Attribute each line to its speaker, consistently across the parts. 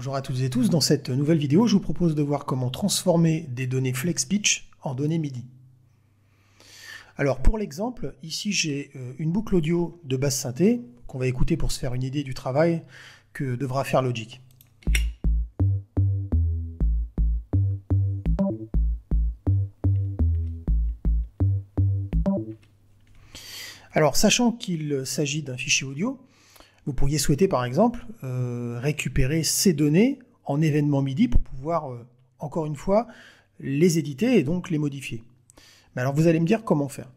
Speaker 1: Bonjour à toutes et tous, dans cette nouvelle vidéo je vous propose de voir comment transformer des données FlexPitch en données MIDI. Alors pour l'exemple, ici j'ai euh, une boucle audio de basse synthé qu'on va écouter pour se faire une idée du travail que devra faire Logic. Alors sachant qu'il s'agit d'un fichier audio, vous pourriez souhaiter, par exemple, euh, récupérer ces données en événement MIDI pour pouvoir, euh, encore une fois, les éditer et donc les modifier. Mais alors vous allez me dire comment faire.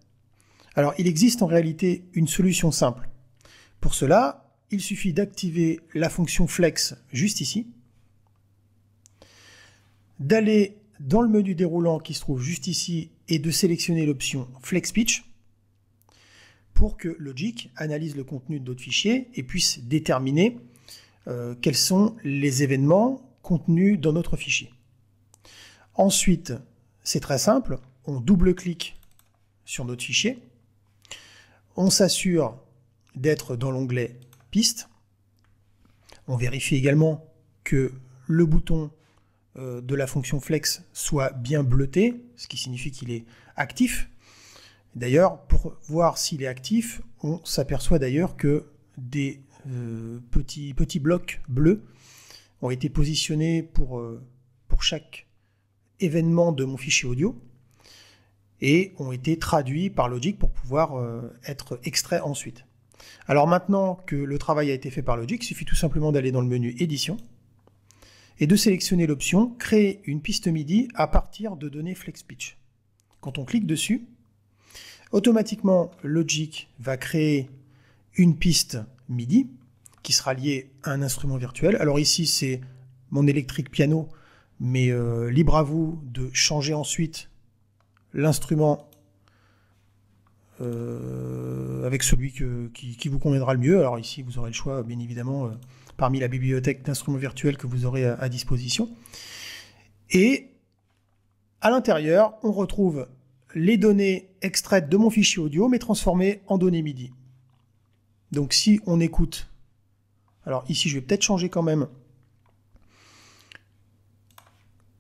Speaker 1: Alors il existe en réalité une solution simple. Pour cela, il suffit d'activer la fonction flex juste ici, d'aller dans le menu déroulant qui se trouve juste ici et de sélectionner l'option flex pitch pour que Logic analyse le contenu de d'autres fichiers et puisse déterminer euh, quels sont les événements contenus dans notre fichier. Ensuite, c'est très simple, on double-clique sur notre fichier, on s'assure d'être dans l'onglet piste, on vérifie également que le bouton euh, de la fonction flex soit bien bleuté, ce qui signifie qu'il est actif. D'ailleurs, pour voir s'il est actif, on s'aperçoit d'ailleurs que des euh, petits, petits blocs bleus ont été positionnés euh, pour, chaque événement de mon fichier audio et ont été traduits par Logic pour pouvoir euh, être extraits ensuite. Alors maintenant que le travail a été fait par Logic, il suffit tout simplement d'aller dans le menu Édition et de sélectionner l'option Créer une piste MIDI à partir de données FlexPitch. Quand on clique dessus, Automatiquement, Logic va créer une piste MIDI qui sera liée à un instrument virtuel. Alors ici, c'est mon électrique piano, mais euh, libre à vous de changer ensuite l'instrument euh, avec celui qui, vous conviendra le mieux. Alors ici, vous aurez le choix, bien évidemment, euh, parmi la bibliothèque d'instruments virtuels que vous aurez à disposition. Et à l'intérieur, on retrouve les données extraites de mon fichier audio, mais transformées en données MIDI. Donc si on écoute, alors ici je vais peut-être changer quand même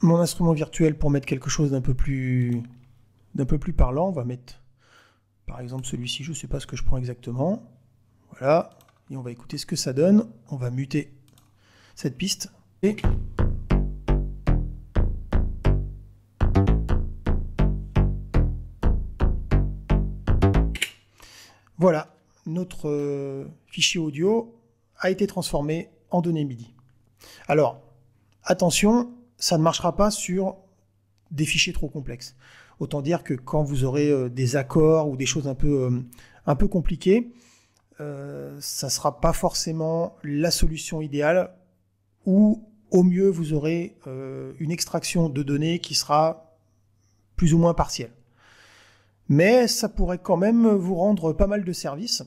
Speaker 1: mon instrument virtuel pour mettre quelque chose d'un peu plus d'un peu plus parlant. On va mettre par exemple celui-ci, je ne sais pas ce que je prends exactement. Voilà, et on va écouter ce que ça donne. On va muter cette piste. Et Voilà, notre euh, fichier audio a été transformé en données MIDI. Alors, attention, ça ne marchera pas sur des fichiers trop complexes. Autant dire que quand vous aurez euh, des accords ou des choses un peu, euh, un peu compliquées, ça ne sera pas forcément la solution idéale ou au mieux vous aurez une extraction de données qui sera plus ou moins partielle mais ça pourrait quand même vous rendre pas mal de services,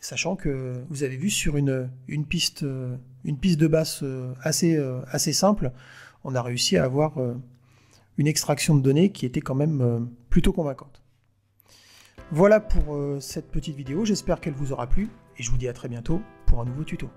Speaker 1: sachant que vous avez vu sur une, piste, euh, une piste de basse euh, assez, euh, assez simple, on a réussi à avoir une extraction de données qui était quand même plutôt convaincante. Voilà pour cette petite vidéo, j'espère qu'elle vous aura plu, et je vous dis à très bientôt pour un nouveau tuto.